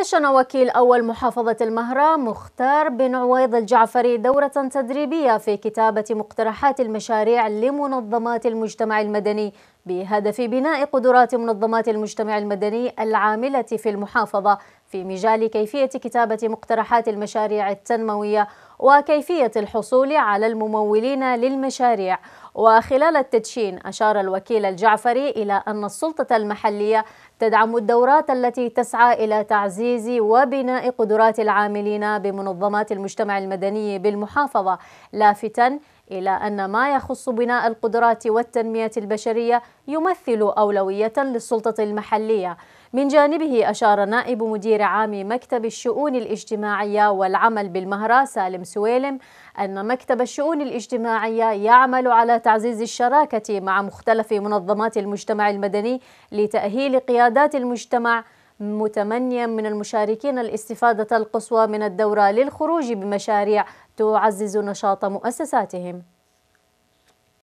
دشن وكيل أول محافظة المهرة مختار بن عويض الجعفري دورة تدريبية في كتابة مقترحات المشاريع لمنظمات المجتمع المدني بهدف بناء قدرات منظمات المجتمع المدني العاملة في المحافظة في مجال كيفية كتابة مقترحات المشاريع التنموية وكيفية الحصول على الممولين للمشاريع وخلال التدشين أشار الوكيل الجعفري إلى أن السلطة المحلية تدعم الدورات التي تسعى إلى تعزيز وبناء قدرات العاملين بمنظمات المجتمع المدني بالمحافظة لافتا إلى أن ما يخص بناء القدرات والتنمية البشرية يمثل أولوية للسلطة المحلية. من جانبه أشار نائب مدير عام مكتب الشؤون الاجتماعية والعمل بالمهرة سالم سويلم أن مكتب الشؤون الاجتماعية يعمل على تعزيز الشراكة مع مختلف منظمات المجتمع المدني لتأهيل قيادات المجتمع متمنيا من المشاركين الاستفادة القصوى من الدورة للخروج بمشاريع تعزز نشاط مؤسساتهم